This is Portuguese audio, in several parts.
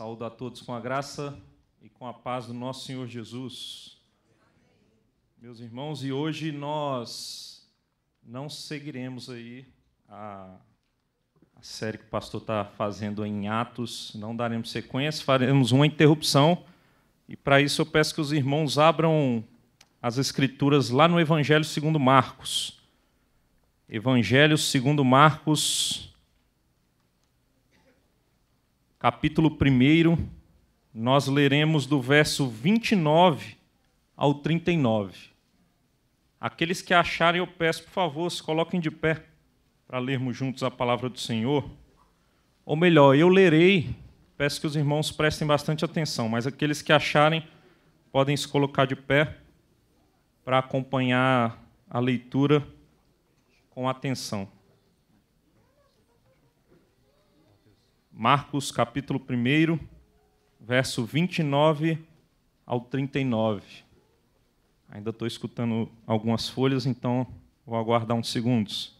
Saúdo a todos com a graça e com a paz do nosso Senhor Jesus. Meus irmãos, e hoje nós não seguiremos aí a, a série que o pastor está fazendo em Atos, não daremos sequência, faremos uma interrupção. E para isso eu peço que os irmãos abram as escrituras lá no Evangelho segundo Marcos. Evangelho segundo Marcos, capítulo 1, nós leremos do verso 29 ao 39. Aqueles que acharem, eu peço, por favor, se coloquem de pé para lermos juntos a palavra do Senhor. Ou melhor, eu lerei, peço que os irmãos prestem bastante atenção, mas aqueles que acharem podem se colocar de pé para acompanhar a leitura com atenção. Marcos capítulo 1, verso 29 ao 39. Ainda estou escutando algumas folhas, então vou aguardar uns segundos.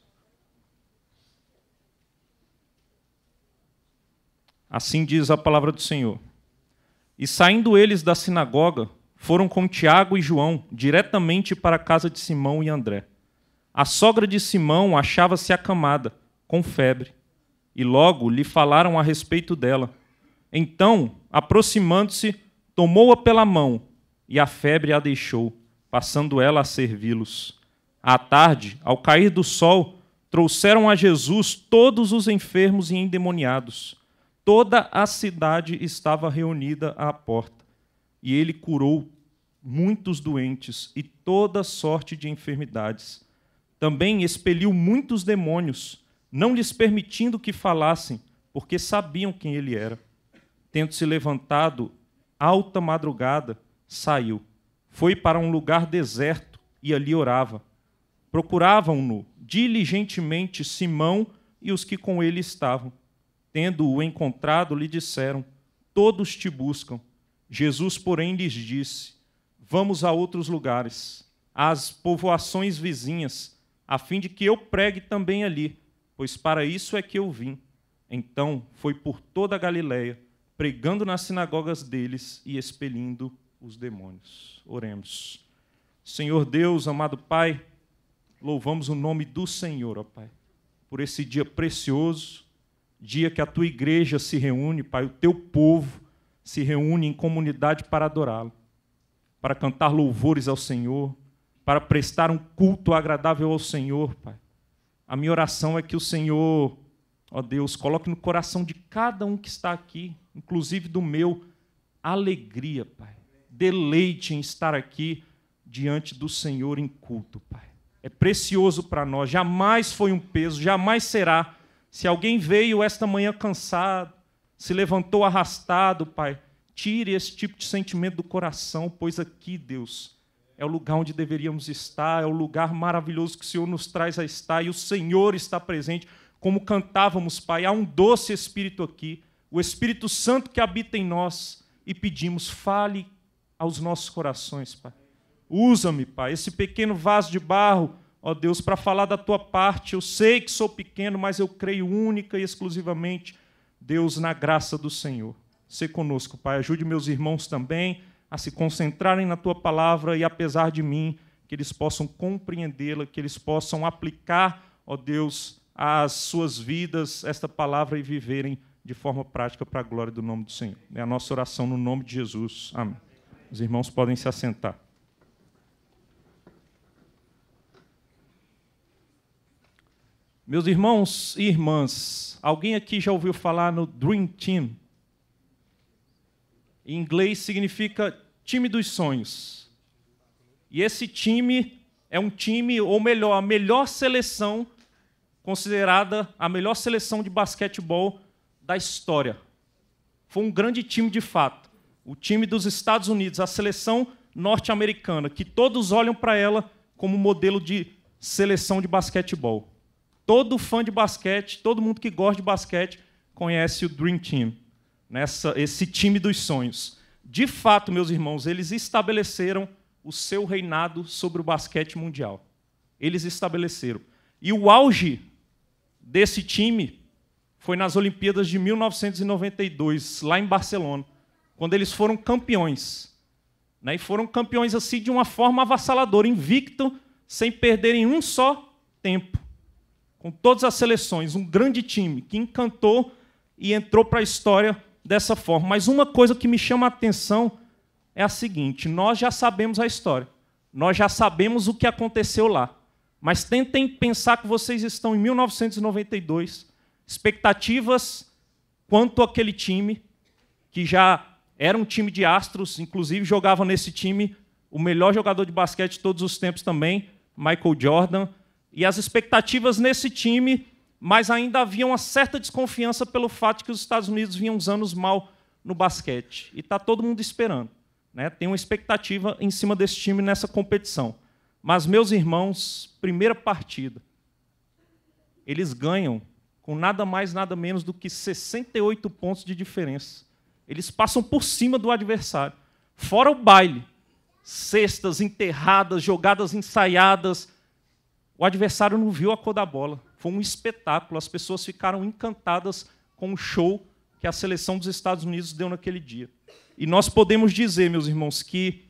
Assim diz a palavra do Senhor. E saindo eles da sinagoga, foram com Tiago e João diretamente para a casa de Simão e André. A sogra de Simão achava-se acamada, com febre e logo lhe falaram a respeito dela. Então, aproximando-se, tomou-a pela mão e a febre a deixou, passando ela a servi-los. À tarde, ao cair do sol, trouxeram a Jesus todos os enfermos e endemoniados. Toda a cidade estava reunida à porta, e ele curou muitos doentes e toda sorte de enfermidades. Também expeliu muitos demônios não lhes permitindo que falassem, porque sabiam quem ele era. Tendo se levantado, alta madrugada, saiu. Foi para um lugar deserto e ali orava. Procuravam-no diligentemente Simão e os que com ele estavam. Tendo-o encontrado, lhe disseram: Todos te buscam. Jesus, porém, lhes disse: Vamos a outros lugares, às povoações vizinhas, a fim de que eu pregue também ali pois para isso é que eu vim. Então foi por toda a Galiléia, pregando nas sinagogas deles e expelindo os demônios. Oremos. Senhor Deus, amado Pai, louvamos o nome do Senhor, ó Pai, por esse dia precioso, dia que a tua igreja se reúne, Pai, o teu povo se reúne em comunidade para adorá-lo, para cantar louvores ao Senhor, para prestar um culto agradável ao Senhor, Pai. A minha oração é que o Senhor, ó Deus, coloque no coração de cada um que está aqui, inclusive do meu, alegria, Pai. Deleite em estar aqui diante do Senhor em culto, Pai. É precioso para nós, jamais foi um peso, jamais será. Se alguém veio esta manhã cansado, se levantou arrastado, Pai, tire esse tipo de sentimento do coração, pois aqui, Deus, é o lugar onde deveríamos estar, é o lugar maravilhoso que o Senhor nos traz a estar, e o Senhor está presente, como cantávamos, Pai. Há um doce Espírito aqui, o Espírito Santo que habita em nós, e pedimos, fale aos nossos corações, Pai. Usa-me, Pai, esse pequeno vaso de barro, ó Deus, para falar da tua parte. Eu sei que sou pequeno, mas eu creio única e exclusivamente, Deus, na graça do Senhor. Se conosco, Pai. Ajude meus irmãos também a se concentrarem na tua palavra e, apesar de mim, que eles possam compreendê-la, que eles possam aplicar, ó Deus, às suas vidas esta palavra e viverem de forma prática para a glória do nome do Senhor. É a nossa oração no nome de Jesus. Amém. Os irmãos podem se assentar. Meus irmãos e irmãs, alguém aqui já ouviu falar no Dream Team? Em inglês significa time dos sonhos. E esse time é um time, ou melhor, a melhor seleção considerada a melhor seleção de basquetebol da história. Foi um grande time de fato. O time dos Estados Unidos, a seleção norte-americana, que todos olham para ela como modelo de seleção de basquetebol. Todo fã de basquete, todo mundo que gosta de basquete, conhece o Dream Team nessa esse time dos sonhos. De fato, meus irmãos, eles estabeleceram o seu reinado sobre o basquete mundial. Eles estabeleceram. E o auge desse time foi nas Olimpíadas de 1992, lá em Barcelona, quando eles foram campeões. Né? E foram campeões assim de uma forma avassaladora, invicto, sem perderem um só tempo. Com todas as seleções, um grande time que encantou e entrou para a história dessa forma. Mas uma coisa que me chama a atenção é a seguinte: nós já sabemos a história, nós já sabemos o que aconteceu lá. Mas tentem pensar que vocês estão em 1992, expectativas quanto àquele time, que já era um time de astros, inclusive jogava nesse time o melhor jogador de basquete de todos os tempos também, Michael Jordan. E as expectativas nesse time mas ainda havia uma certa desconfiança pelo fato de que os Estados Unidos vinham uns anos mal no basquete. E está todo mundo esperando. Né? Tem uma expectativa em cima desse time nessa competição. Mas, meus irmãos, primeira partida, eles ganham com nada mais, nada menos do que 68 pontos de diferença. Eles passam por cima do adversário. Fora o baile. Cestas enterradas, jogadas ensaiadas. O adversário não viu a cor da bola foi um espetáculo, as pessoas ficaram encantadas com o show que a seleção dos Estados Unidos deu naquele dia. E nós podemos dizer, meus irmãos, que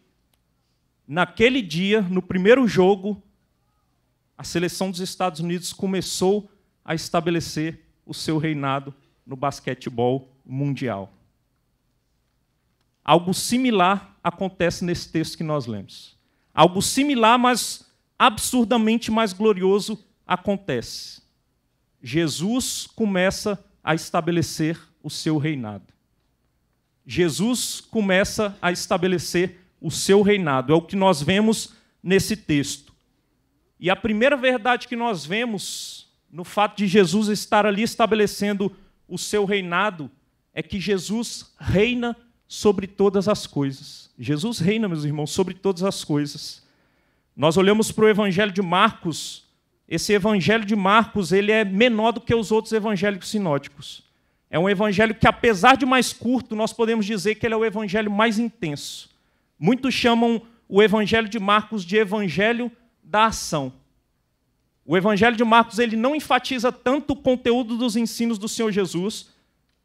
naquele dia, no primeiro jogo, a seleção dos Estados Unidos começou a estabelecer o seu reinado no basquetebol mundial. Algo similar acontece nesse texto que nós lemos. Algo similar, mas absurdamente mais glorioso acontece. Jesus começa a estabelecer o seu reinado. Jesus começa a estabelecer o seu reinado. É o que nós vemos nesse texto. E a primeira verdade que nós vemos no fato de Jesus estar ali estabelecendo o seu reinado é que Jesus reina sobre todas as coisas. Jesus reina, meus irmãos, sobre todas as coisas. Nós olhamos para o Evangelho de Marcos, esse evangelho de Marcos ele é menor do que os outros evangélicos sinóticos. É um evangelho que, apesar de mais curto, nós podemos dizer que ele é o evangelho mais intenso. Muitos chamam o evangelho de Marcos de evangelho da ação. O evangelho de Marcos ele não enfatiza tanto o conteúdo dos ensinos do Senhor Jesus.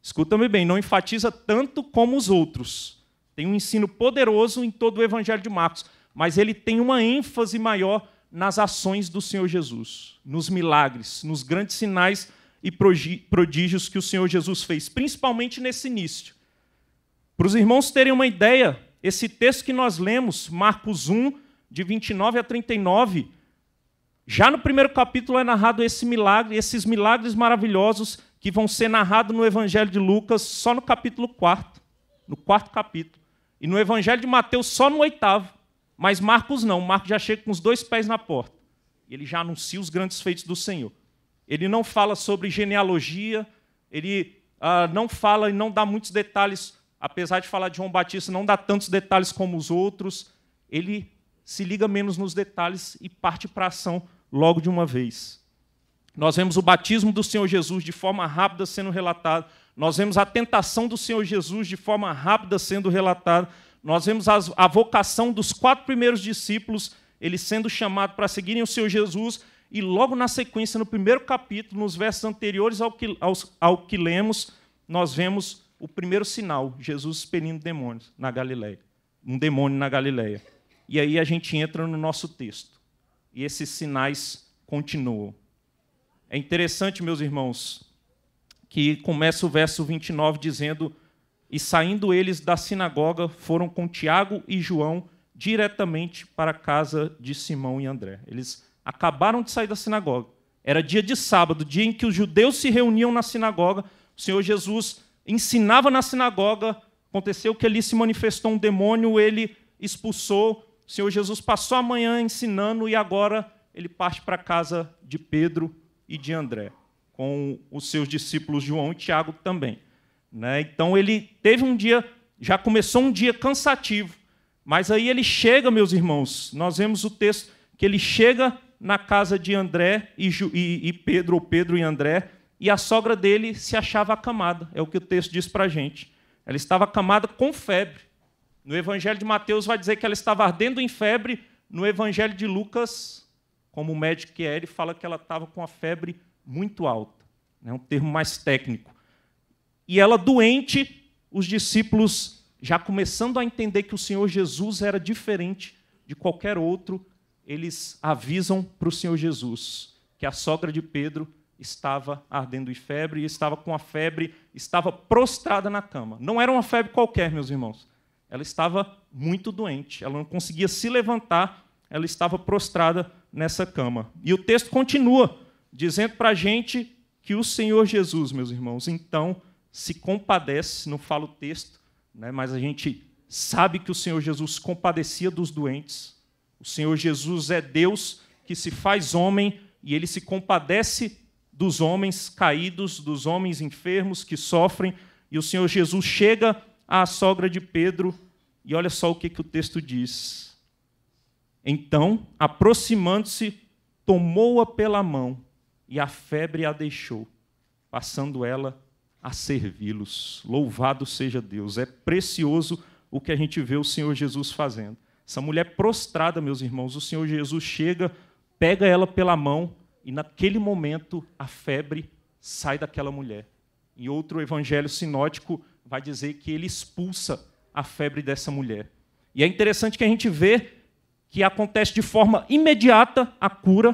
Escuta-me bem, não enfatiza tanto como os outros. Tem um ensino poderoso em todo o evangelho de Marcos, mas ele tem uma ênfase maior nas ações do Senhor Jesus, nos milagres, nos grandes sinais e prodígios que o Senhor Jesus fez, principalmente nesse início. Para os irmãos terem uma ideia, esse texto que nós lemos, Marcos 1, de 29 a 39, já no primeiro capítulo é narrado esse milagre, esses milagres maravilhosos que vão ser narrados no Evangelho de Lucas só no capítulo 4, no quarto capítulo, e no Evangelho de Mateus só no oitavo. Mas Marcos não, Marcos já chega com os dois pés na porta. Ele já anuncia os grandes feitos do Senhor. Ele não fala sobre genealogia, ele uh, não fala e não dá muitos detalhes, apesar de falar de João Batista, não dá tantos detalhes como os outros. Ele se liga menos nos detalhes e parte para a ação logo de uma vez. Nós vemos o batismo do Senhor Jesus de forma rápida sendo relatado, nós vemos a tentação do Senhor Jesus de forma rápida sendo relatada, nós vemos a vocação dos quatro primeiros discípulos, eles sendo chamados para seguirem o seu Jesus, e logo na sequência, no primeiro capítulo, nos versos anteriores ao que, ao que lemos, nós vemos o primeiro sinal, Jesus expelindo demônios na Galileia, um demônio na Galileia. E aí a gente entra no nosso texto. E esses sinais continuam. É interessante, meus irmãos, que começa o verso 29 dizendo: e saindo eles da sinagoga, foram com Tiago e João diretamente para a casa de Simão e André. Eles acabaram de sair da sinagoga. Era dia de sábado, dia em que os judeus se reuniam na sinagoga. O Senhor Jesus ensinava na sinagoga. Aconteceu que ali se manifestou um demônio, ele expulsou. O Senhor Jesus passou a manhã ensinando e agora ele parte para a casa de Pedro e de André, com os seus discípulos João e Tiago também. Né? Então ele teve um dia, já começou um dia cansativo, mas aí ele chega, meus irmãos, nós vemos o texto que ele chega na casa de André e, e, e Pedro, ou Pedro e André, e a sogra dele se achava acamada, é o que o texto diz para a gente. Ela estava acamada com febre. No Evangelho de Mateus vai dizer que ela estava ardendo em febre, no Evangelho de Lucas, como o médico que é, ele fala que ela estava com a febre muito alta. É um termo mais técnico. E ela doente, os discípulos já começando a entender que o Senhor Jesus era diferente de qualquer outro, eles avisam para o Senhor Jesus que a sogra de Pedro estava ardendo de febre, e estava com a febre, estava prostrada na cama. Não era uma febre qualquer, meus irmãos. Ela estava muito doente, ela não conseguia se levantar, ela estava prostrada nessa cama. E o texto continua dizendo para a gente que o Senhor Jesus, meus irmãos, então se compadece, não fala o texto, né, mas a gente sabe que o Senhor Jesus compadecia dos doentes. O Senhor Jesus é Deus que se faz homem e ele se compadece dos homens caídos, dos homens enfermos que sofrem. E o Senhor Jesus chega à sogra de Pedro e olha só o que, que o texto diz. Então, aproximando-se, tomou-a pela mão e a febre a deixou, passando ela a servi-los. Louvado seja Deus. É precioso o que a gente vê o Senhor Jesus fazendo. Essa mulher prostrada, meus irmãos, o Senhor Jesus chega, pega ela pela mão e naquele momento a febre sai daquela mulher. Em outro evangelho sinótico vai dizer que ele expulsa a febre dessa mulher. E é interessante que a gente vê que acontece de forma imediata a cura.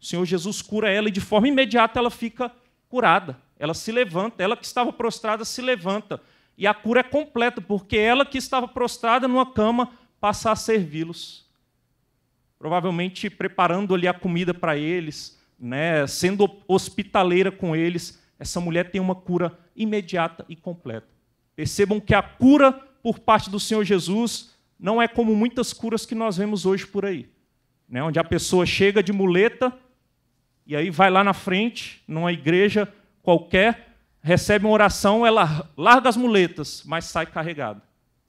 O Senhor Jesus cura ela e de forma imediata ela fica curada. Ela se levanta, ela que estava prostrada se levanta. E a cura é completa, porque ela que estava prostrada numa cama passa a servi-los. Provavelmente preparando ali a comida para eles, né, sendo hospitaleira com eles. Essa mulher tem uma cura imediata e completa. Percebam que a cura por parte do Senhor Jesus não é como muitas curas que nós vemos hoje por aí, né? onde a pessoa chega de muleta e aí vai lá na frente, numa igreja, qualquer recebe uma oração, ela larga as muletas, mas sai carregada.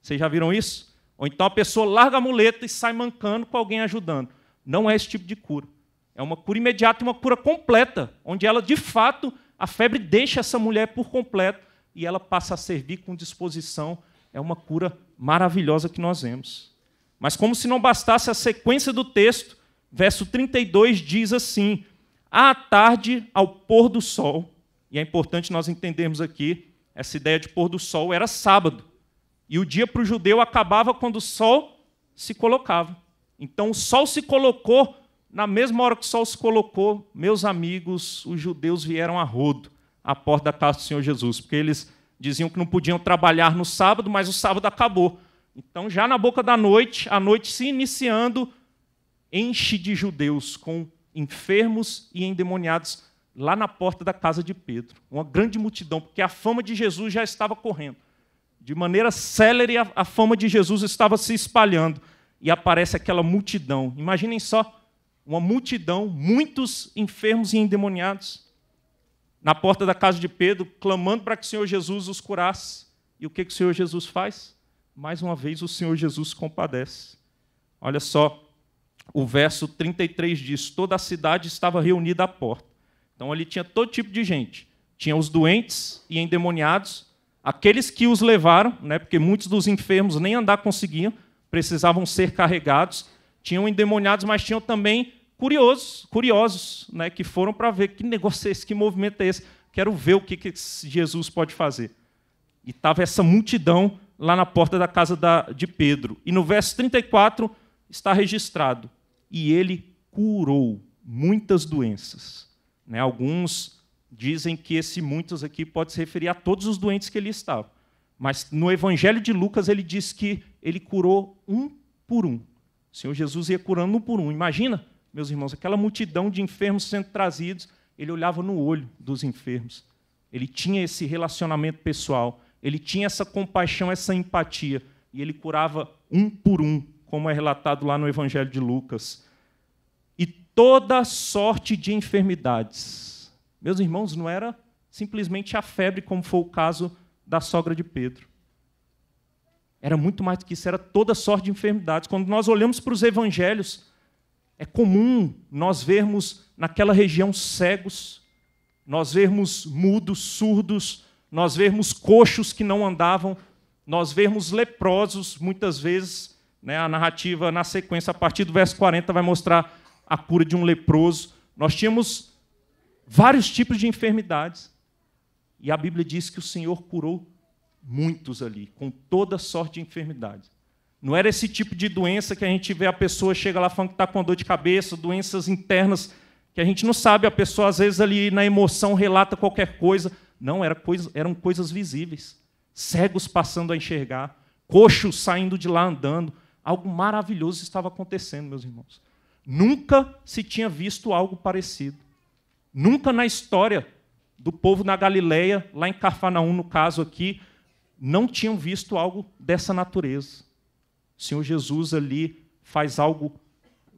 Vocês já viram isso? Ou então a pessoa larga a muleta e sai mancando com alguém ajudando. Não é esse tipo de cura. É uma cura imediata e uma cura completa, onde ela, de fato, a febre deixa essa mulher por completo e ela passa a servir com disposição. É uma cura maravilhosa que nós vemos. Mas, como se não bastasse a sequência do texto, verso 32 diz assim: À tarde, ao pôr do sol, e é importante nós entendermos aqui essa ideia de pôr do sol era sábado. E o dia para o judeu acabava quando o sol se colocava. Então o sol se colocou, na mesma hora que o sol se colocou, meus amigos, os judeus vieram a rodo à porta da casa do Senhor Jesus, porque eles diziam que não podiam trabalhar no sábado, mas o sábado acabou. Então, já na boca da noite, a noite se iniciando, enche de judeus com enfermos e endemoniados lá na porta da casa de Pedro. Uma grande multidão, porque a fama de Jesus já estava correndo. De maneira célere, a, fama de Jesus estava se espalhando. E aparece aquela multidão. Imaginem só, uma multidão, muitos enfermos e endemoniados, na porta da casa de Pedro, clamando para que o Senhor Jesus os curasse. E o que, que o Senhor Jesus faz? Mais uma vez, o Senhor Jesus compadece. Olha só, o verso 33 diz: Toda a cidade estava reunida à porta. Então ali tinha todo tipo de gente. Tinha os doentes e endemoniados, aqueles que os levaram, né, porque muitos dos enfermos nem andar conseguiam, precisavam ser carregados. Tinham endemoniados, mas tinham também curiosos, curiosos, né, que foram para ver que negócio é esse, que movimento é esse. Quero ver o que, que Jesus pode fazer. E estava essa multidão lá na porta da casa da, de Pedro. E no verso 34 está registrado: E ele curou muitas doenças né? Alguns dizem que esse muitos aqui pode se referir a todos os doentes que ele estava. Mas no Evangelho de Lucas ele diz que ele curou um por um. O Senhor Jesus ia curando um por um. Imagina, meus irmãos, aquela multidão de enfermos sendo trazidos. Ele olhava no olho dos enfermos. Ele tinha esse relacionamento pessoal. Ele tinha essa compaixão, essa empatia. E ele curava um por um, como é relatado lá no Evangelho de Lucas toda sorte de enfermidades. Meus irmãos, não era simplesmente a febre, como foi o caso da sogra de Pedro. Era muito mais do que isso, era toda sorte de enfermidades. Quando nós olhamos para os evangelhos, é comum nós vermos naquela região cegos, nós vermos mudos, surdos, nós vermos coxos que não andavam, nós vermos leprosos, muitas vezes, né, a narrativa na sequência, a partir do verso 40, vai mostrar a cura de um leproso. Nós tínhamos vários tipos de enfermidades. E a Bíblia diz que o Senhor curou muitos ali, com toda sorte de enfermidades. Não era esse tipo de doença que a gente vê a pessoa chega lá falando que está com dor de cabeça, doenças internas que a gente não sabe, a pessoa às vezes ali na emoção relata qualquer coisa. Não, era coisa, eram coisas visíveis. Cegos passando a enxergar, coxos saindo de lá andando. Algo maravilhoso estava acontecendo, meus irmãos. Nunca se tinha visto algo parecido. Nunca na história do povo na Galileia, lá em Cafarnaum, no caso aqui, não tinham visto algo dessa natureza. O Senhor Jesus ali faz algo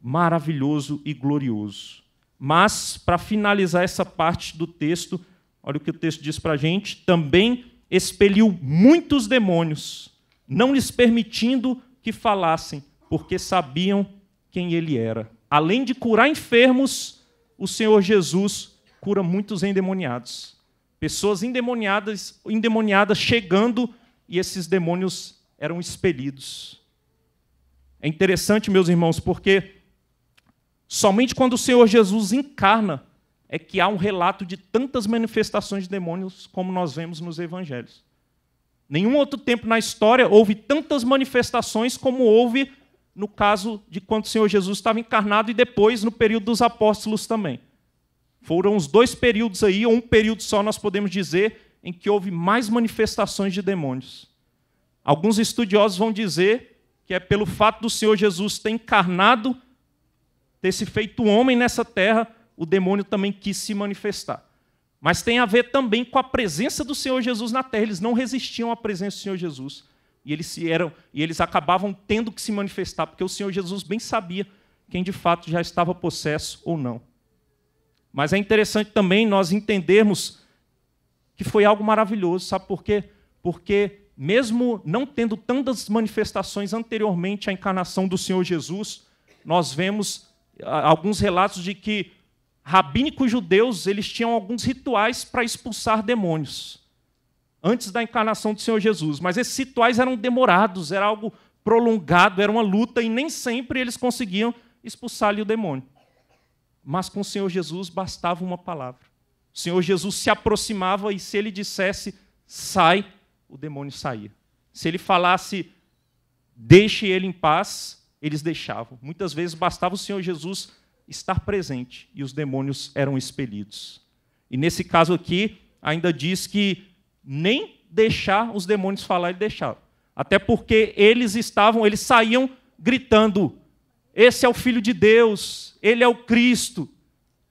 maravilhoso e glorioso. Mas, para finalizar essa parte do texto, olha o que o texto diz para a gente: também expeliu muitos demônios, não lhes permitindo que falassem, porque sabiam quem ele era. Além de curar enfermos, o Senhor Jesus cura muitos endemoniados. Pessoas endemoniadas, endemoniadas chegando e esses demônios eram expelidos. É interessante, meus irmãos, porque somente quando o Senhor Jesus encarna é que há um relato de tantas manifestações de demônios como nós vemos nos evangelhos. Nenhum outro tempo na história houve tantas manifestações como houve no caso de quando o Senhor Jesus estava encarnado e depois no período dos apóstolos também. Foram os dois períodos aí, ou um período só, nós podemos dizer, em que houve mais manifestações de demônios. Alguns estudiosos vão dizer que é pelo fato do Senhor Jesus ter encarnado, ter se feito homem nessa terra, o demônio também quis se manifestar. Mas tem a ver também com a presença do Senhor Jesus na terra. Eles não resistiam à presença do Senhor Jesus. E eles, eram, e eles acabavam tendo que se manifestar, porque o Senhor Jesus bem sabia quem de fato já estava possesso ou não. Mas é interessante também nós entendermos que foi algo maravilhoso, sabe por quê? Porque, mesmo não tendo tantas manifestações anteriormente à encarnação do Senhor Jesus, nós vemos alguns relatos de que rabínicos judeus eles tinham alguns rituais para expulsar demônios antes da encarnação do Senhor Jesus. Mas esses rituais eram demorados, era algo prolongado, era uma luta e nem sempre eles conseguiam expulsar-lhe o demônio. Mas com o Senhor Jesus bastava uma palavra. O Senhor Jesus se aproximava e se ele dissesse sai, o demônio saía. Se ele falasse deixe ele em paz, eles deixavam. Muitas vezes bastava o Senhor Jesus estar presente e os demônios eram expelidos. E nesse caso aqui, ainda diz que nem deixar os demônios falar, ele deixava. Até porque eles estavam, eles saíam gritando: Esse é o Filho de Deus, ele é o Cristo.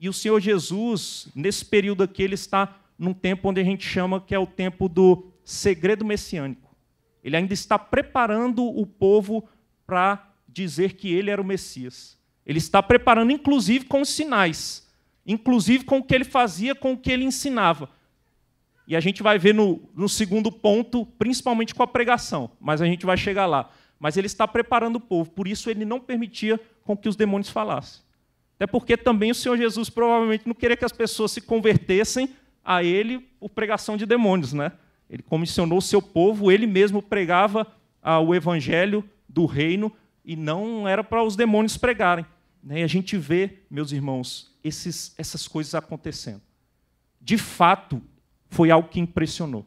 E o Senhor Jesus, nesse período aqui, ele está num tempo onde a gente chama que é o tempo do segredo messiânico. Ele ainda está preparando o povo para dizer que ele era o Messias. Ele está preparando, inclusive, com os sinais, inclusive com o que ele fazia, com o que ele ensinava. E a gente vai ver no, no segundo ponto, principalmente com a pregação, mas a gente vai chegar lá. Mas ele está preparando o povo, por isso ele não permitia com que os demônios falassem. Até porque também o Senhor Jesus provavelmente não queria que as pessoas se convertessem a ele por pregação de demônios, né? Ele comissionou o seu povo, ele mesmo pregava ah, o evangelho do reino e não era para os demônios pregarem. Né? E a gente vê, meus irmãos, esses, essas coisas acontecendo. De fato, foi algo que impressionou.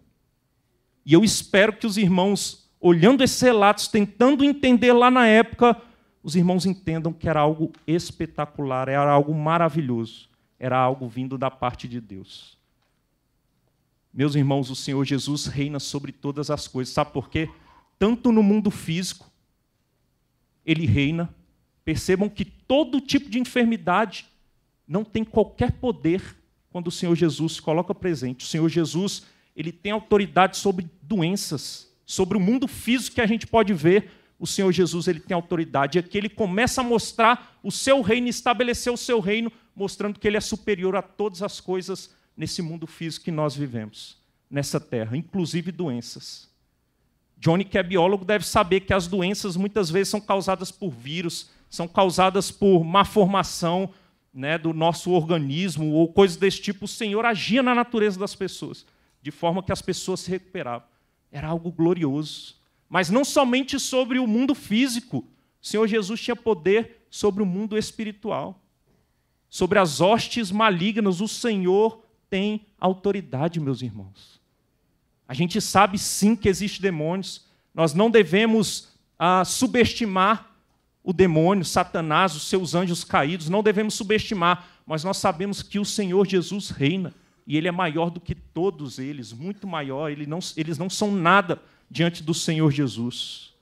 E eu espero que os irmãos, olhando esses relatos, tentando entender lá na época, os irmãos entendam que era algo espetacular, era algo maravilhoso, era algo vindo da parte de Deus. Meus irmãos, o Senhor Jesus reina sobre todas as coisas. Sabe por quê? Tanto no mundo físico, ele reina. Percebam que todo tipo de enfermidade não tem qualquer poder quando o Senhor Jesus se coloca presente. O Senhor Jesus, ele tem autoridade sobre doenças, sobre o mundo físico que a gente pode ver. O Senhor Jesus, ele tem autoridade. E aqui ele começa a mostrar o seu reino, estabelecer o seu reino, mostrando que ele é superior a todas as coisas nesse mundo físico que nós vivemos, nessa terra, inclusive doenças. Johnny, que é biólogo, deve saber que as doenças muitas vezes são causadas por vírus, são causadas por má formação, né, do nosso organismo ou coisas desse tipo, o Senhor agia na natureza das pessoas, de forma que as pessoas se recuperavam. Era algo glorioso. Mas não somente sobre o mundo físico, o Senhor Jesus tinha poder sobre o mundo espiritual. Sobre as hostes malignas, o Senhor tem autoridade, meus irmãos. A gente sabe sim que existem demônios, nós não devemos ah, subestimar o demônio, Satanás, os seus anjos caídos, não devemos subestimar, mas nós sabemos que o Senhor Jesus reina e ele é maior do que todos eles, muito maior, ele não, eles não são nada diante do Senhor Jesus.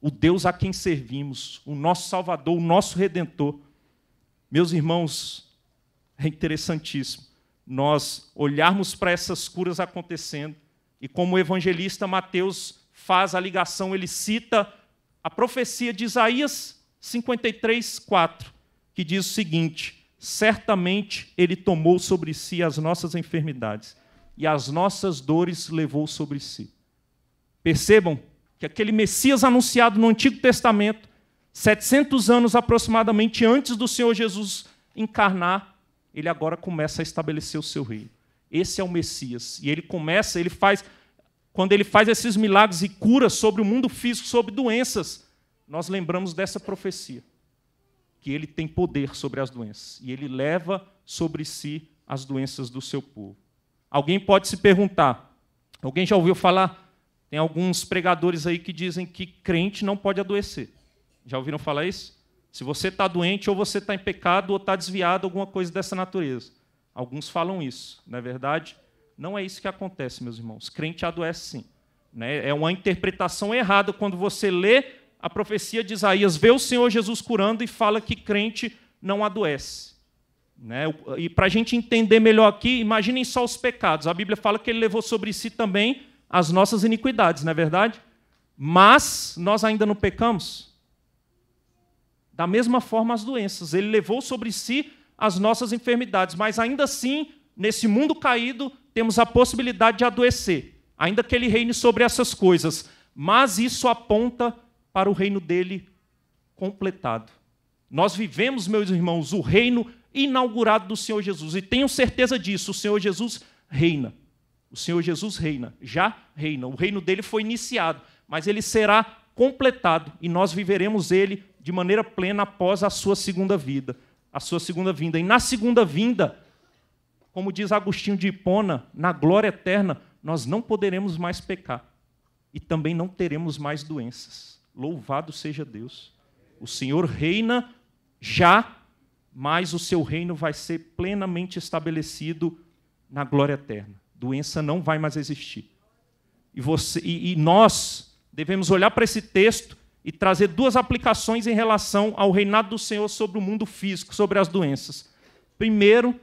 O Deus a quem servimos, o nosso Salvador, o nosso Redentor. Meus irmãos, é interessantíssimo nós olharmos para essas curas acontecendo e como o evangelista Mateus faz a ligação, ele cita a profecia de Isaías 53, 4, que diz o seguinte: Certamente ele tomou sobre si as nossas enfermidades e as nossas dores levou sobre si. Percebam que aquele Messias anunciado no Antigo Testamento, 700 anos aproximadamente antes do Senhor Jesus encarnar, ele agora começa a estabelecer o seu reino. Esse é o Messias. E ele começa, ele faz, quando ele faz esses milagres e cura sobre o mundo físico, sobre doenças, nós lembramos dessa profecia, que ele tem poder sobre as doenças e ele leva sobre si as doenças do seu povo. Alguém pode se perguntar, alguém já ouviu falar? Tem alguns pregadores aí que dizem que crente não pode adoecer. Já ouviram falar isso? Se você está doente, ou você está em pecado, ou está desviado, alguma coisa dessa natureza. Alguns falam isso, não é verdade? Não é isso que acontece, meus irmãos. Crente adoece sim. Né? É uma interpretação errada quando você lê a profecia de Isaías vê o Senhor Jesus curando e fala que crente não adoece. Né? E para a gente entender melhor aqui, imaginem só os pecados. A Bíblia fala que ele levou sobre si também as nossas iniquidades, não é verdade? Mas nós ainda não pecamos. Da mesma forma, as doenças. Ele levou sobre si as nossas enfermidades, mas ainda assim, nesse mundo caído, temos a possibilidade de adoecer, ainda que ele reine sobre essas coisas. Mas isso aponta para para o reino dele completado. Nós vivemos, meus irmãos, o reino inaugurado do Senhor Jesus. E tenho certeza disso, o Senhor Jesus reina. O Senhor Jesus reina, já reina. O reino dele foi iniciado, mas ele será completado e nós viveremos ele de maneira plena após a sua segunda vida, a sua segunda vinda. E na segunda vinda, como diz Agostinho de Hipona, na glória eterna, nós não poderemos mais pecar e também não teremos mais doenças. Louvado seja Deus. O Senhor reina já, mas o seu reino vai ser plenamente estabelecido na glória eterna. Doença não vai mais existir. E, você, e, e nós devemos olhar para esse texto e trazer duas aplicações em relação ao reinado do Senhor sobre o mundo físico, sobre as doenças. Primeiro,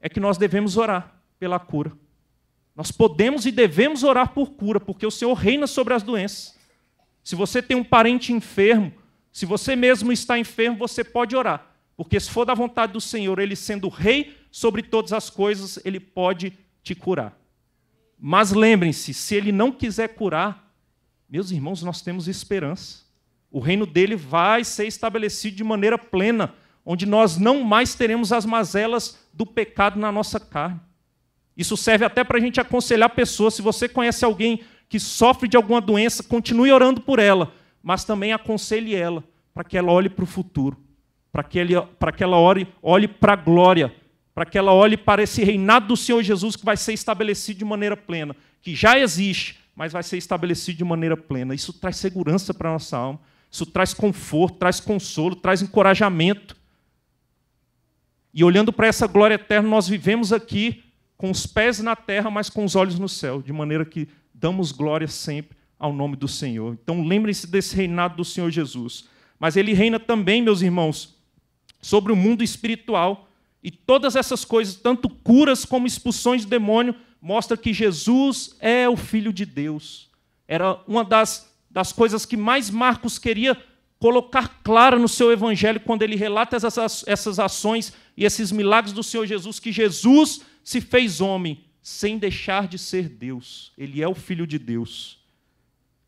é que nós devemos orar pela cura. Nós podemos e devemos orar por cura, porque o Senhor reina sobre as doenças se você tem um parente enfermo, se você mesmo está enfermo, você pode orar. Porque se for da vontade do Senhor, ele sendo rei sobre todas as coisas, ele pode te curar. Mas lembrem-se, se ele não quiser curar, meus irmãos, nós temos esperança. O reino dele vai ser estabelecido de maneira plena, onde nós não mais teremos as mazelas do pecado na nossa carne. Isso serve até para a gente aconselhar pessoas. Se você conhece alguém que sofre de alguma doença, continue orando por ela, mas também aconselhe ela para que ela olhe para o futuro, para que, ele, para que ela ore, olhe para a glória, para que ela olhe para esse reinado do Senhor Jesus que vai ser estabelecido de maneira plena, que já existe, mas vai ser estabelecido de maneira plena. Isso traz segurança para a nossa alma, isso traz conforto, traz consolo, traz encorajamento. E olhando para essa glória eterna, nós vivemos aqui com os pés na terra, mas com os olhos no céu, de maneira que damos glória sempre ao nome do Senhor. Então lembrem-se desse reinado do Senhor Jesus. Mas ele reina também, meus irmãos, sobre o mundo espiritual. E todas essas coisas, tanto curas como expulsões de demônio, mostram que Jesus é o Filho de Deus. Era uma das, das coisas que mais Marcos queria colocar clara no seu evangelho, quando ele relata essas, essas ações e esses milagres do Senhor Jesus, que Jesus se fez homem sem deixar de ser Deus. Ele é o Filho de Deus.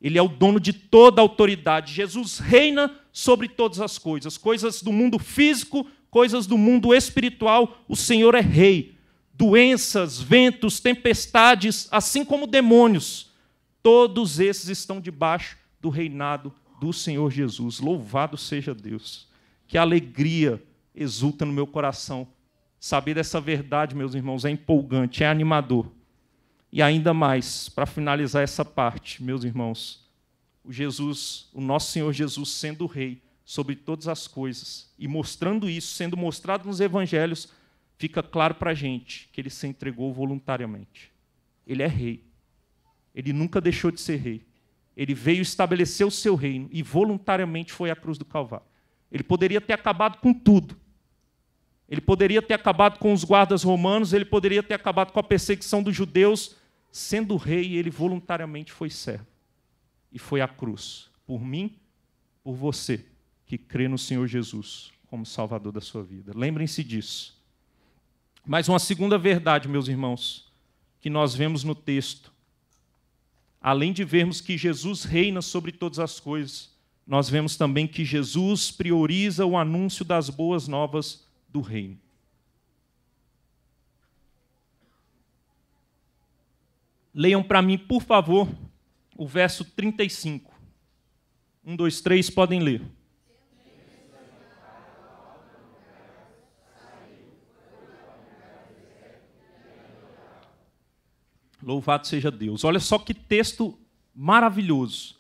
Ele é o dono de toda a autoridade. Jesus reina sobre todas as coisas, coisas do mundo físico, coisas do mundo espiritual. O Senhor é rei. Doenças, ventos, tempestades, assim como demônios, todos esses estão debaixo do reinado do Senhor Jesus. Louvado seja Deus. Que alegria exulta no meu coração Saber dessa verdade, meus irmãos, é empolgante, é animador. E ainda mais, para finalizar essa parte, meus irmãos, o Jesus, o nosso Senhor Jesus sendo rei sobre todas as coisas e mostrando isso, sendo mostrado nos evangelhos, fica claro para a gente que ele se entregou voluntariamente. Ele é rei. Ele nunca deixou de ser rei. Ele veio estabelecer o seu reino e voluntariamente foi à cruz do Calvário. Ele poderia ter acabado com tudo, ele poderia ter acabado com os guardas romanos, ele poderia ter acabado com a perseguição dos judeus. Sendo rei, ele voluntariamente foi servo. E foi à cruz, por mim, por você, que crê no Senhor Jesus como Salvador da sua vida. Lembrem-se disso. Mas uma segunda verdade, meus irmãos, que nós vemos no texto, além de vermos que Jesus reina sobre todas as coisas, nós vemos também que Jesus prioriza o anúncio das boas novas do reino. Leiam para mim, por favor, o verso 35. Um, dois, três, podem ler. Louvado seja Deus. Olha só que texto maravilhoso.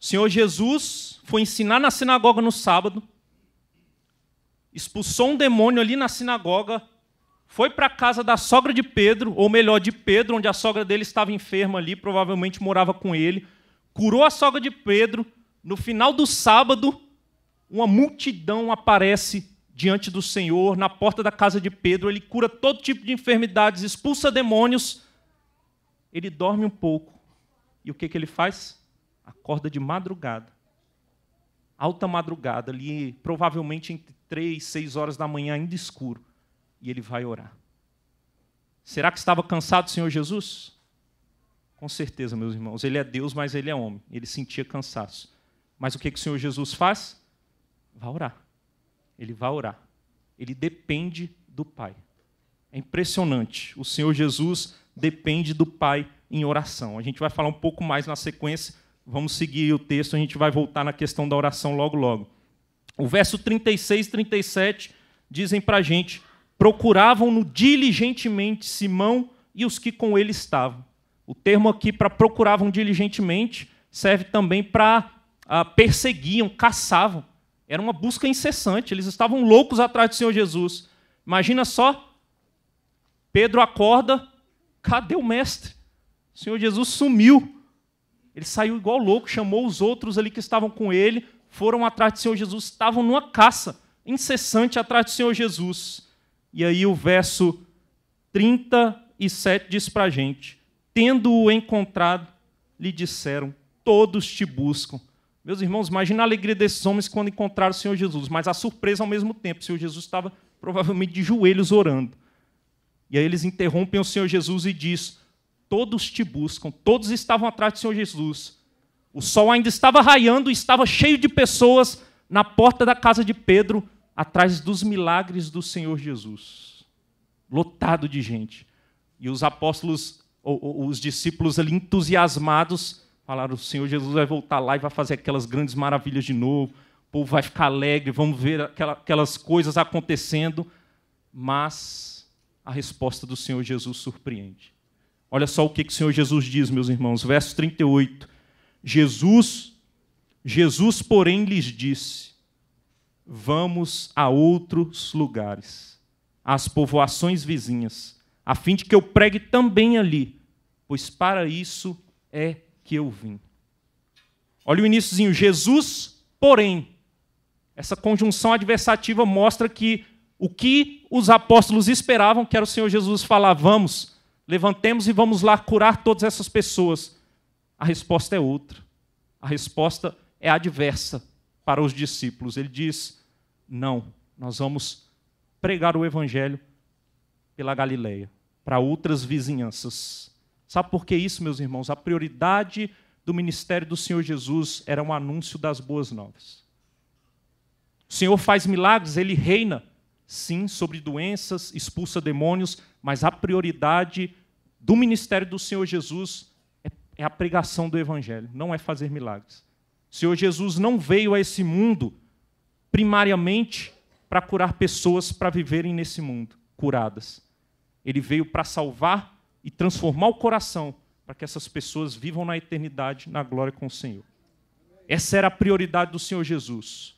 O Senhor Jesus foi ensinar na sinagoga no sábado expulsou um demônio ali na sinagoga, foi para a casa da sogra de Pedro, ou melhor, de Pedro, onde a sogra dele estava enferma ali, provavelmente morava com ele, curou a sogra de Pedro. No final do sábado, uma multidão aparece diante do Senhor, na porta da casa de Pedro, ele cura todo tipo de enfermidades, expulsa demônios. Ele dorme um pouco. E o que, que ele faz? Acorda de madrugada. Alta madrugada, ali provavelmente entre três, seis horas da manhã, ainda escuro, e ele vai orar. Será que estava cansado o Senhor Jesus? Com certeza, meus irmãos. Ele é Deus, mas ele é homem. Ele sentia cansaço. Mas o que, que o Senhor Jesus faz? Vai orar. Ele vai orar. Ele depende do Pai. É impressionante. O Senhor Jesus depende do Pai em oração. A gente vai falar um pouco mais na sequência. Vamos seguir o texto, a gente vai voltar na questão da oração logo, logo. O verso 36 e 37 dizem para a gente: procuravam-no diligentemente Simão e os que com ele estavam. O termo aqui para procuravam diligentemente serve também para ah, perseguiam, caçavam. Era uma busca incessante, eles estavam loucos atrás do Senhor Jesus. Imagina só, Pedro acorda, cadê o mestre? O Senhor Jesus sumiu. Ele saiu igual louco, chamou os outros ali que estavam com ele, foram atrás do Senhor Jesus, estavam numa caça incessante atrás do Senhor Jesus. E aí o verso 37 diz para a gente: Tendo-o encontrado, lhe disseram: Todos te buscam. Meus irmãos, imagina a alegria desses homens quando encontraram o Senhor Jesus, mas a surpresa ao mesmo tempo. O Senhor Jesus estava provavelmente de joelhos orando. E aí eles interrompem o Senhor Jesus e diz: Todos te buscam, todos estavam atrás do Senhor Jesus, o sol ainda estava raiando e estava cheio de pessoas na porta da casa de Pedro, atrás dos milagres do Senhor Jesus. Lotado de gente. E os apóstolos, ou, os discípulos ali entusiasmados, falaram: o Senhor Jesus vai voltar lá e vai fazer aquelas grandes maravilhas de novo. O povo vai ficar alegre, vamos ver aquelas coisas acontecendo. Mas a resposta do Senhor Jesus surpreende. Olha só o que, que o Senhor Jesus diz, meus irmãos, verso 38. Jesus, Jesus, porém, lhes disse: Vamos a outros lugares, às povoações vizinhas, a fim de que eu pregue também ali, pois para isso é que eu vim. Olha o iníciozinho, Jesus, porém. Essa conjunção adversativa mostra que o que os apóstolos esperavam, que era o Senhor Jesus falar: vamos, levantemos e vamos lá curar todas essas pessoas. A resposta é outra. A resposta é adversa para os discípulos. Ele diz: não, nós vamos pregar o evangelho pela Galileia, para outras vizinhanças. Sabe por que isso, meus irmãos? A prioridade do ministério do Senhor Jesus era um anúncio das boas novas. O Senhor faz milagres, ele reina, sim, sobre doenças, expulsa demônios, mas a prioridade do ministério do Senhor Jesus é a pregação do Evangelho, não é fazer milagres. O Senhor Jesus não veio a esse mundo primariamente para curar pessoas para viverem nesse mundo curadas. Ele veio para salvar e transformar o coração para que essas pessoas vivam na eternidade, na glória com o Senhor. Essa era a prioridade do Senhor Jesus.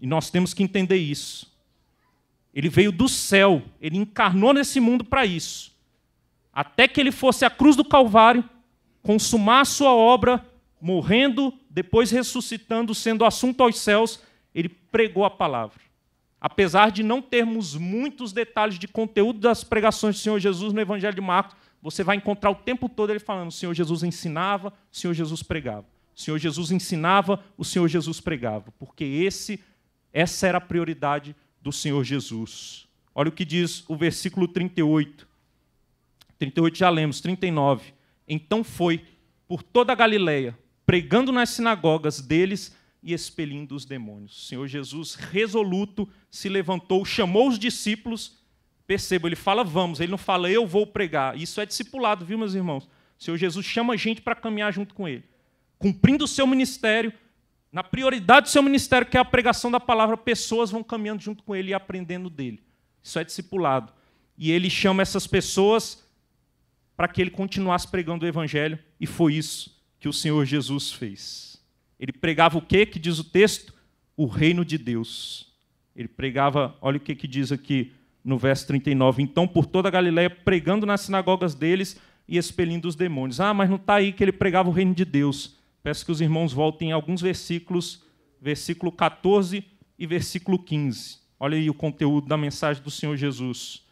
E nós temos que entender isso. Ele veio do céu, ele encarnou nesse mundo para isso. Até que ele fosse à cruz do Calvário consumar sua obra, morrendo, depois ressuscitando, sendo assunto aos céus, ele pregou a palavra. Apesar de não termos muitos detalhes de conteúdo das pregações do Senhor Jesus no Evangelho de Marcos, você vai encontrar o tempo todo ele falando: o Senhor Jesus ensinava, o Senhor Jesus pregava. O Senhor Jesus ensinava, o Senhor Jesus pregava, porque esse essa era a prioridade do Senhor Jesus. Olha o que diz o versículo 38. 38 já lemos, 39. Então foi por toda a Galileia, pregando nas sinagogas deles e expelindo os demônios. O Senhor Jesus, resoluto, se levantou, chamou os discípulos. Perceba, ele fala vamos, ele não fala eu vou pregar. Isso é discipulado, viu, meus irmãos? O Senhor Jesus chama a gente para caminhar junto com ele, cumprindo o seu ministério, na prioridade do seu ministério, que é a pregação da palavra, pessoas vão caminhando junto com ele e aprendendo dele. Isso é discipulado. E ele chama essas pessoas para que ele continuasse pregando o evangelho, e foi isso que o Senhor Jesus fez. Ele pregava o que que diz o texto? O reino de Deus. Ele pregava, olha o que que diz aqui no verso 39, então por toda a Galiléia pregando nas sinagogas deles e expelindo os demônios. Ah, mas não está aí que ele pregava o reino de Deus. Peço que os irmãos voltem em alguns versículos, versículo 14 e versículo 15. Olha aí o conteúdo da mensagem do Senhor Jesus.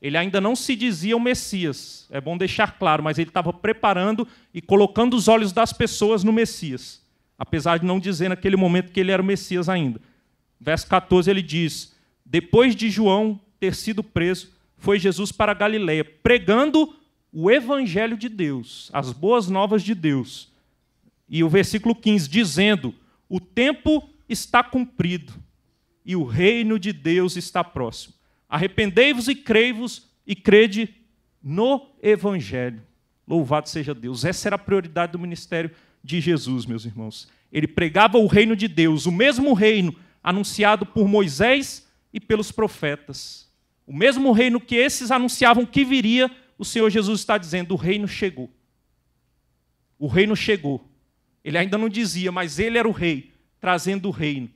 Ele ainda não se dizia o Messias, é bom deixar claro, mas ele estava preparando e colocando os olhos das pessoas no Messias, apesar de não dizer naquele momento que ele era o Messias ainda. Verso 14 ele diz: Depois de João ter sido preso, foi Jesus para Galiléia, pregando o evangelho de Deus, as boas novas de Deus. E o versículo 15 dizendo: O tempo está cumprido e o reino de Deus está próximo. Arrependei-vos e crei-vos e crede no Evangelho. Louvado seja Deus. Essa era a prioridade do ministério de Jesus, meus irmãos. Ele pregava o reino de Deus, o mesmo reino anunciado por Moisés e pelos profetas. O mesmo reino que esses anunciavam que viria, o Senhor Jesus está dizendo: o reino chegou. O reino chegou. Ele ainda não dizia, mas ele era o rei, trazendo o reino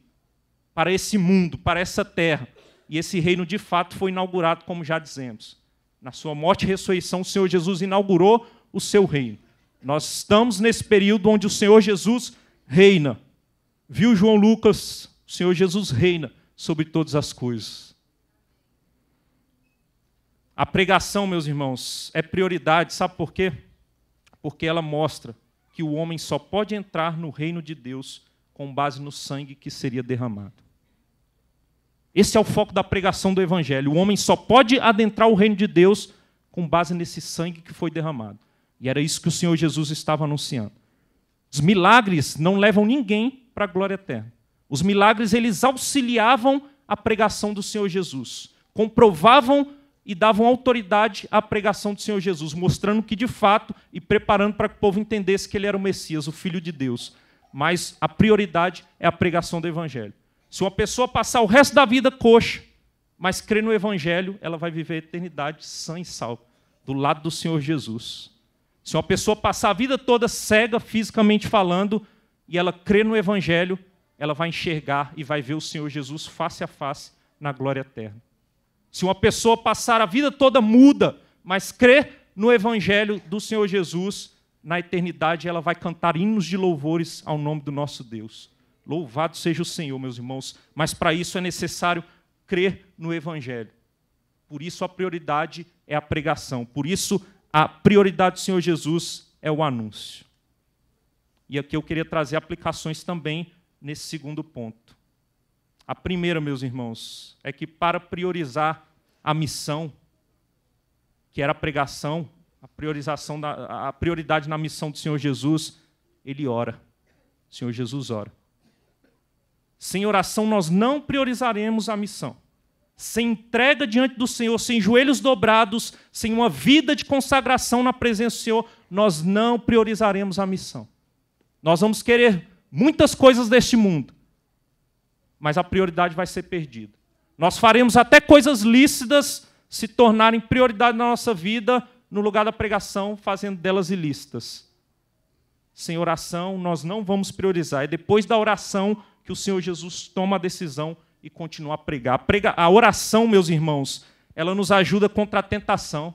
para esse mundo, para essa terra e esse reino de fato foi inaugurado, como já dizemos. Na sua morte e ressurreição, o Senhor Jesus inaugurou o seu reino. Nós estamos nesse período onde o Senhor Jesus reina. Viu João Lucas? O Senhor Jesus reina sobre todas as coisas. A pregação, meus irmãos, é prioridade, sabe por quê? Porque ela mostra que o homem só pode entrar no reino de Deus com base no sangue que seria derramado. Esse é o foco da pregação do Evangelho. O homem só pode adentrar o reino de Deus com base nesse sangue que foi derramado. E era isso que o Senhor Jesus estava anunciando. Os milagres não levam ninguém para a glória eterna. Os milagres eles auxiliavam a pregação do Senhor Jesus, comprovavam e davam autoridade à pregação do Senhor Jesus, mostrando que de fato e preparando para que o povo entendesse que ele era o Messias, o Filho de Deus. Mas a prioridade é a pregação do Evangelho. Se uma pessoa passar o resto da vida coxa, mas crê no Evangelho, ela vai viver a eternidade sã e salva, do lado do Senhor Jesus. Se uma pessoa passar a vida toda cega, fisicamente falando, e ela crê no Evangelho, ela vai enxergar e vai ver o Senhor Jesus face a face na glória eterna. Se uma pessoa passar a vida toda muda, mas crê no Evangelho do Senhor Jesus, na eternidade ela vai cantar hinos de louvores ao nome do nosso Deus. Louvado seja o Senhor, meus irmãos, mas para isso é necessário crer no Evangelho. Por isso a prioridade é a pregação, por isso a prioridade do Senhor Jesus é o anúncio. E aqui eu queria trazer aplicações também nesse segundo ponto. A primeira, meus irmãos, é que para priorizar a missão, que era a pregação, a priorização da, a prioridade na missão do Senhor Jesus, ele ora. O Senhor Jesus ora. Sem oração, nós não priorizaremos a missão. Sem entrega diante do Senhor, sem joelhos dobrados, sem uma vida de consagração na presença do Senhor, nós não priorizaremos a missão. Nós vamos querer muitas coisas deste mundo, mas a prioridade vai ser perdida. Nós faremos até coisas lícitas se tornarem prioridade na nossa vida, no lugar da pregação, fazendo delas ilícitas. Sem oração, nós não vamos priorizar. É depois da oração que o Senhor Jesus toma a decisão e continua a pregar. A, a oração, meus irmãos, ela nos ajuda contra a tentação.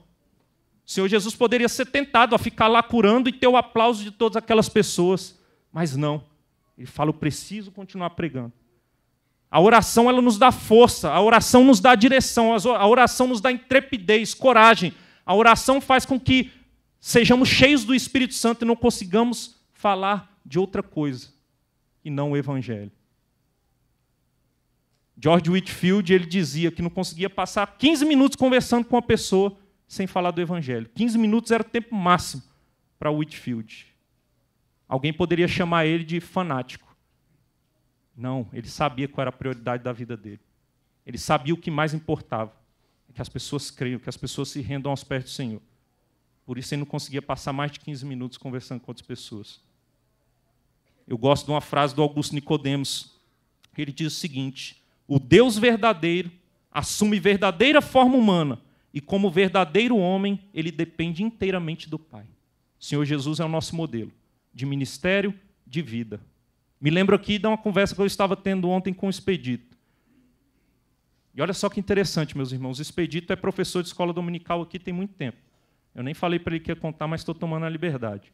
O Senhor Jesus poderia ser tentado a ficar lá curando e ter o aplauso de todas aquelas pessoas, mas não. Ele fala: Eu preciso continuar pregando. A oração ela nos dá força, a oração nos dá direção, a oração nos dá intrepidez, coragem. A oração faz com que sejamos cheios do Espírito Santo e não consigamos falar de outra coisa e não o Evangelho. George Whitfield ele dizia que não conseguia passar 15 minutos conversando com uma pessoa sem falar do Evangelho. 15 minutos era o tempo máximo para Whitfield. Alguém poderia chamar ele de fanático. Não, ele sabia qual era a prioridade da vida dele. Ele sabia o que mais importava: é que as pessoas creiam, que as pessoas se rendam aos pés do Senhor. Por isso ele não conseguia passar mais de 15 minutos conversando com outras pessoas. Eu gosto de uma frase do Augusto Nicodemos. Ele diz o seguinte: o Deus verdadeiro assume verdadeira forma humana e, como verdadeiro homem, ele depende inteiramente do Pai. O Senhor Jesus é o nosso modelo de ministério, de vida. Me lembro aqui de uma conversa que eu estava tendo ontem com o Expedito. E olha só que interessante, meus irmãos. O Expedito é professor de escola dominical aqui tem muito tempo. Eu nem falei para ele que ia contar, mas estou tomando a liberdade.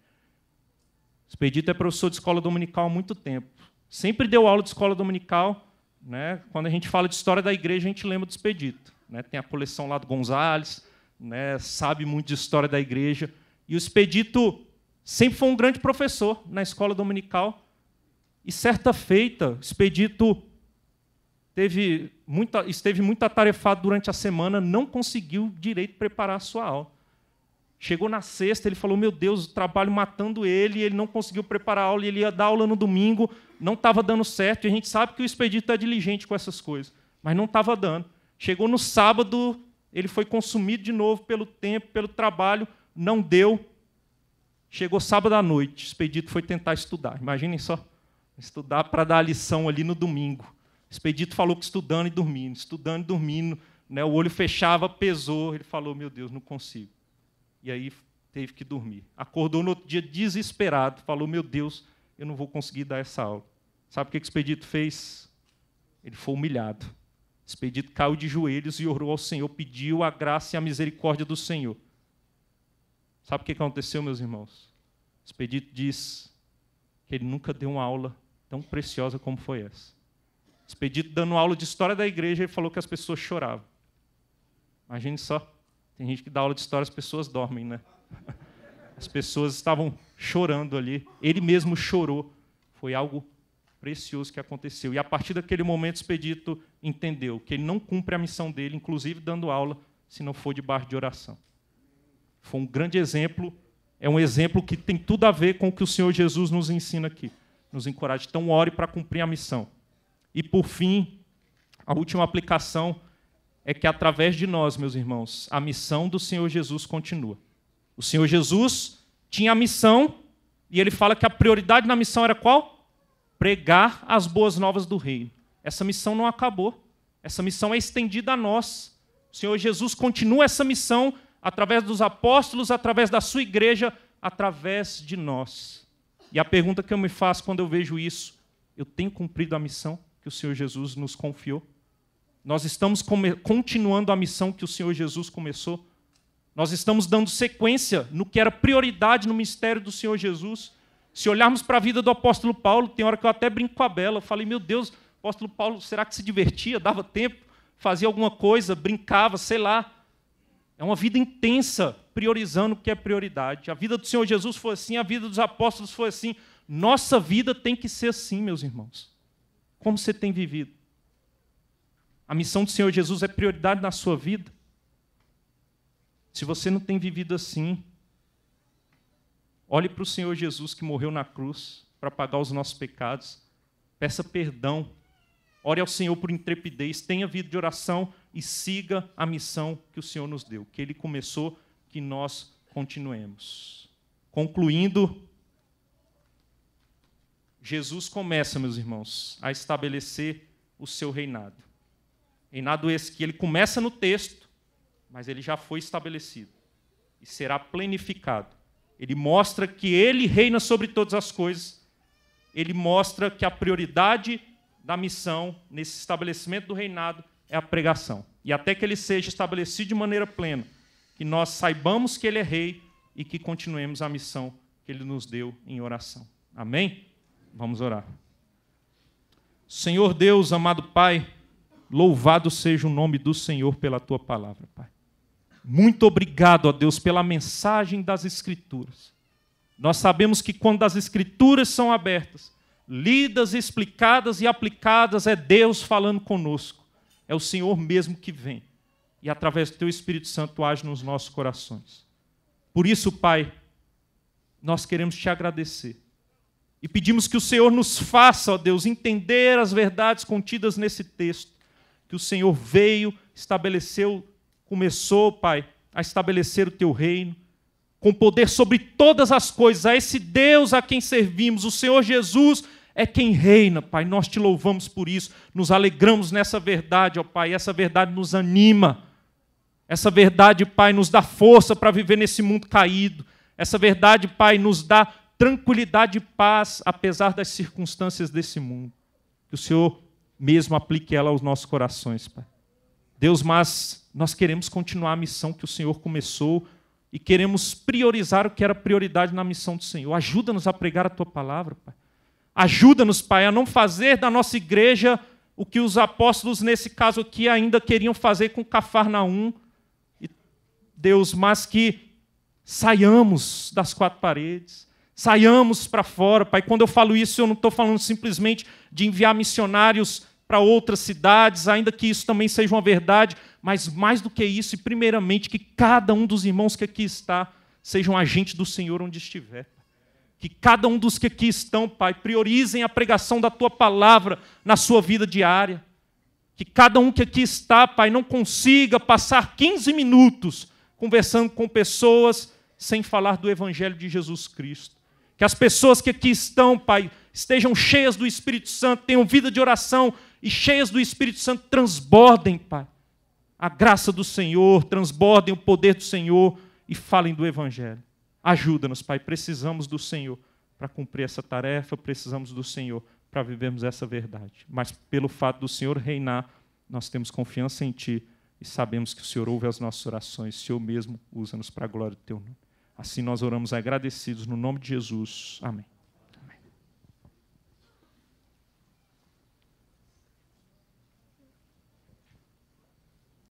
O Expedito é professor de escola dominical há muito tempo. Sempre deu aula de escola dominical né? Quando a gente fala de história da igreja, a gente lembra do Expedito. Né? Tem a coleção lá do Gonzales, né? sabe muito de história da igreja. E o Expedito sempre foi um grande professor na escola dominical. E certa feita, o Expedito teve muita, esteve muito atarefado durante a semana, não conseguiu direito preparar a sua aula. Chegou na sexta, ele falou: Meu Deus, o trabalho matando ele, ele não conseguiu preparar a aula, ele ia dar aula no domingo, não estava dando certo, e a gente sabe que o expedito é diligente com essas coisas, mas não estava dando. Chegou no sábado, ele foi consumido de novo pelo tempo, pelo trabalho, não deu. Chegou sábado à noite, o expedito foi tentar estudar. Imaginem só, estudar para dar a lição ali no domingo. O expedito falou que estudando e dormindo, estudando e dormindo, né, o olho fechava, pesou, ele falou: Meu Deus, não consigo. E aí teve que dormir. Acordou no outro dia desesperado, falou: Meu Deus, eu não vou conseguir dar essa aula. Sabe o que, que o Expedito fez? Ele foi humilhado. O Expedito caiu de joelhos e orou ao Senhor, pediu a graça e a misericórdia do Senhor. Sabe o que aconteceu, meus irmãos? O Expedito diz que ele nunca deu uma aula tão preciosa como foi essa. O Expedito, dando aula de história da igreja, ele falou que as pessoas choravam. Imagine só. Tem gente que dá aula de história, as pessoas dormem, né? As pessoas estavam chorando ali. Ele mesmo chorou. Foi algo precioso que aconteceu. E a partir daquele momento, Expedito entendeu que ele não cumpre a missão dele, inclusive dando aula, se não for debaixo de oração. Foi um grande exemplo, é um exemplo que tem tudo a ver com o que o Senhor Jesus nos ensina aqui, nos encoraja. Então, ore para cumprir a missão. E, por fim, a última aplicação é que, através de nós, meus irmãos, a missão do Senhor Jesus continua. O Senhor Jesus tinha a missão, e ele fala que a prioridade na missão era qual? pregar as boas novas do reino. Essa missão não acabou. Essa missão é estendida a nós. O Senhor Jesus continua essa missão através dos apóstolos, através da sua igreja, através de nós. E a pergunta que eu me faço quando eu vejo isso, eu tenho cumprido a missão que o Senhor Jesus nos confiou? Nós estamos continuando a missão que o Senhor Jesus começou? Nós estamos dando sequência no que era prioridade no ministério do Senhor Jesus? Se olharmos para a vida do apóstolo Paulo, tem hora que eu até brinco com a Bela. Eu falei, meu Deus, o apóstolo Paulo, será que se divertia? Dava tempo? Fazia alguma coisa? Brincava? Sei lá. É uma vida intensa, priorizando o que é prioridade. A vida do Senhor Jesus foi assim, a vida dos apóstolos foi assim. Nossa vida tem que ser assim, meus irmãos. Como você tem vivido? A missão do Senhor Jesus é prioridade na sua vida? Se você não tem vivido assim, Olhe para o Senhor Jesus que morreu na cruz para pagar os nossos pecados. Peça perdão. Ore ao Senhor por intrepidez. Tenha vida de oração e siga a missão que o Senhor nos deu, que Ele começou, que nós continuemos. Concluindo, Jesus começa, meus irmãos, a estabelecer o seu reinado. Reinado esse que ele começa no texto, mas ele já foi estabelecido e será planificado ele mostra que ele reina sobre todas as coisas. Ele mostra que a prioridade da missão, nesse estabelecimento do reinado, é a pregação. E até que ele seja estabelecido de maneira plena, que nós saibamos que ele é rei e que continuemos a missão que ele nos deu em oração. Amém? Vamos orar. Senhor Deus, amado Pai, louvado seja o nome do Senhor pela tua palavra, Pai. Muito obrigado a Deus pela mensagem das Escrituras. Nós sabemos que quando as Escrituras são abertas, lidas, explicadas e aplicadas, é Deus falando conosco. É o Senhor mesmo que vem e, através do Teu Espírito Santo, age nos nossos corações. Por isso, Pai, nós queremos te agradecer e pedimos que o Senhor nos faça, ó Deus, entender as verdades contidas nesse texto, que o Senhor veio, estabeleceu começou, Pai, a estabelecer o teu reino, com poder sobre todas as coisas, a esse Deus a quem servimos, o Senhor Jesus é quem reina, Pai. Nós te louvamos por isso, nos alegramos nessa verdade, ó Pai. Essa verdade nos anima. Essa verdade, Pai, nos dá força para viver nesse mundo caído. Essa verdade, Pai, nos dá tranquilidade e paz, apesar das circunstâncias desse mundo. Que o Senhor mesmo aplique ela aos nossos corações, Pai. Deus, mas nós queremos continuar a missão que o Senhor começou e queremos priorizar o que era prioridade na missão do Senhor. Ajuda-nos a pregar a tua palavra, Pai. Ajuda-nos, Pai, a não fazer da nossa igreja o que os apóstolos, nesse caso aqui, ainda queriam fazer com Cafarnaum. Deus, mas que saiamos das quatro paredes, saiamos para fora, Pai. Quando eu falo isso, eu não estou falando simplesmente de enviar missionários para outras cidades, ainda que isso também seja uma verdade, mas mais do que isso, e primeiramente, que cada um dos irmãos que aqui está seja um agente do Senhor onde estiver. Que cada um dos que aqui estão, Pai, priorizem a pregação da tua palavra na sua vida diária. Que cada um que aqui está, Pai, não consiga passar 15 minutos conversando com pessoas sem falar do Evangelho de Jesus Cristo. Que as pessoas que aqui estão, Pai, estejam cheias do Espírito Santo, tenham vida de oração, e cheias do Espírito Santo, transbordem, Pai, a graça do Senhor, transbordem o poder do Senhor e falem do Evangelho. Ajuda-nos, Pai, precisamos do Senhor para cumprir essa tarefa, precisamos do Senhor para vivermos essa verdade. Mas pelo fato do Senhor reinar, nós temos confiança em Ti e sabemos que o Senhor ouve as nossas orações, o Senhor mesmo usa-nos para a glória do Teu nome. Assim nós oramos agradecidos no nome de Jesus. Amém.